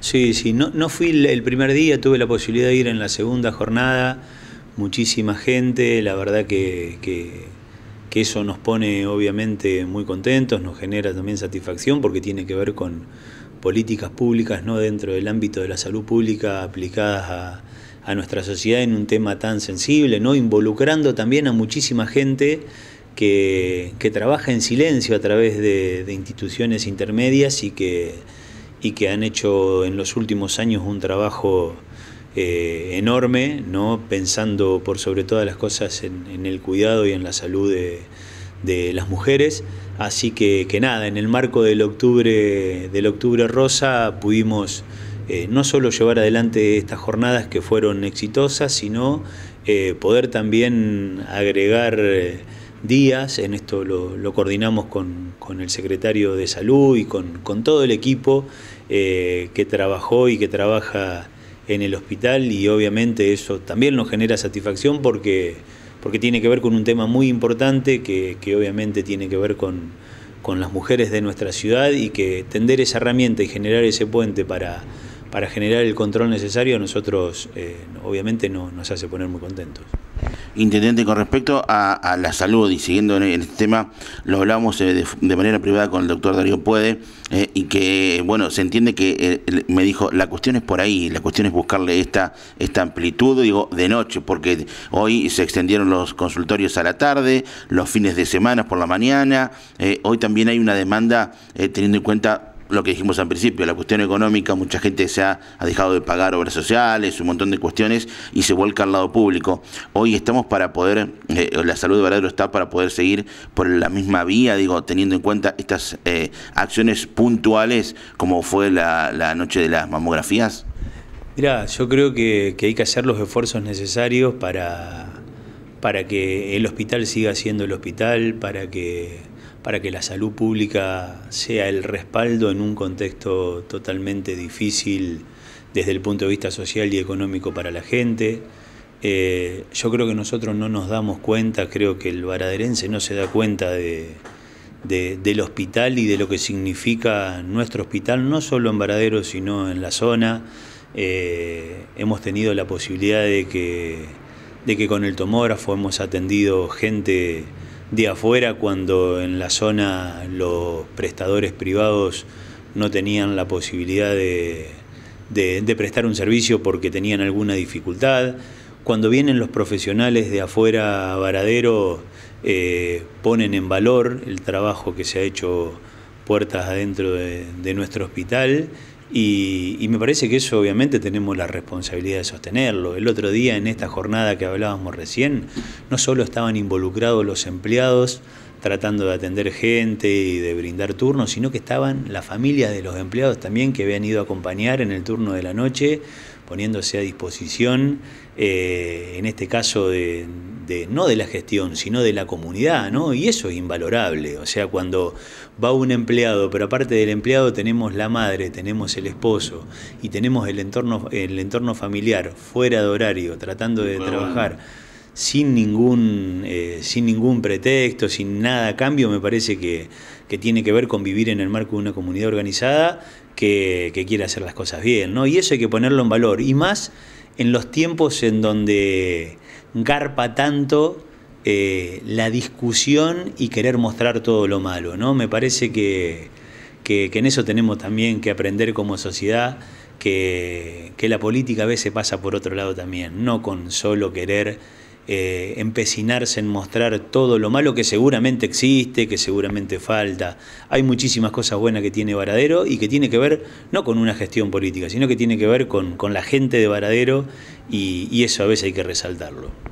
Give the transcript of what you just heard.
Sí, sí, no, no fui el primer día, tuve la posibilidad de ir en la segunda jornada, muchísima gente, la verdad que, eso nos pone obviamente muy contentos, nos genera también satisfacción porque tiene que ver con políticas públicas no dentro del ámbito de la salud pública aplicadas a, nuestra sociedad en un tema tan sensible, no involucrando también a muchísima gente que, trabaja en silencio a través de instituciones intermedias y que y que han hecho en los últimos años un trabajo eh, enorme, ¿no? pensando por sobre todas las cosas en, el cuidado y en la salud de, las mujeres. Así que, que, nada, en el marco del octubre, del octubre rosa pudimos eh, no solo llevar adelante estas jornadas que fueron exitosas, sino eh, poder también agregar días. En esto lo, coordinamos con, el secretario de salud y con, todo el equipo eh, que trabajó y que trabaja en el hospital y obviamente eso también nos genera satisfacción porque, porque tiene que ver con un tema muy importante que, obviamente tiene que ver con, las mujeres de nuestra ciudad y que tender esa herramienta y generar ese puente para, generar el control necesario a nosotros eh, obviamente no, nos hace poner muy contentos. Intendente, con respecto a, la salud y siguiendo en, este tema, lo hablábamos eh, de, manera privada con el doctor Darío Puede eh, y que, bueno, se entiende que eh, me dijo, la cuestión es por ahí, la cuestión es buscarle esta, esta amplitud, digo, de noche, porque hoy se extendieron los consultorios a la tarde, los fines de semana por la mañana, hoy también hay una demanda teniendo en cuenta lo que dijimos al principio, la cuestión económica, mucha gente se ha, dejado de pagar obras sociales, un montón de cuestiones y se vuelca al lado público. Hoy estamos para poder, eh, la salud de verdadero está para poder seguir por la misma vía, digo, teniendo en cuenta estas eh, acciones puntuales como fue la, noche de las mamografías. Mira, yo creo que, hay que hacer los esfuerzos necesarios para, para que el hospital siga siendo el hospital, para que para que la salud pública sea el respaldo en un contexto totalmente difícil desde el punto de vista social y económico para la gente. Eh, yo creo que nosotros no nos damos cuenta, creo que el varaderense no se da cuenta del hospital y de lo que significa nuestro hospital, no solo en Varadero, sino en la zona. Eh, hemos tenido la posibilidad de que, de que con el tomógrafo hemos atendido gente de afuera cuando en la zona los prestadores privados no tenían la posibilidad de, prestar un servicio porque tenían alguna dificultad. Cuando vienen los profesionales de afuera a Varadero, eh, ponen en valor el trabajo que se ha hecho puertas adentro de nuestro hospital. Y, me parece que eso obviamente tenemos la responsabilidad de sostenerlo. El otro día en esta jornada que hablábamos recién, no solo estaban involucrados los empleados, tratando de atender gente y de brindar turnos, sino que estaban las familias de los empleados también que habían ido a acompañar en el turno de la noche, poniéndose a disposición, eh, en este caso, de, no de la gestión, sino de la comunidad, ¿no? Y eso es invalorable. O sea, cuando va un empleado, pero aparte del empleado tenemos la madre, tenemos el esposo y tenemos el entorno, el entorno familiar fuera de horario, tratando de trabajar eh, sin ningún, pretexto, sin nada a cambio, me parece que, tiene que ver con vivir en el marco de una comunidad organizada que, que quiere hacer las cosas bien, Y eso hay que ponerlo en valor, y más en los tiempos en donde garpa tanto eh, la discusión y querer mostrar todo lo malo, Me parece que, en eso tenemos también que aprender como sociedad que, la política a veces pasa por otro lado también, no con solo querer eh, empecinarse en mostrar todo lo malo que seguramente existe, que seguramente falta. Hay muchísimas cosas buenas que tiene Varadero y que tiene que ver no con una gestión política, sino que tiene que ver con, la gente de Varadero y eso a veces hay que resaltarlo.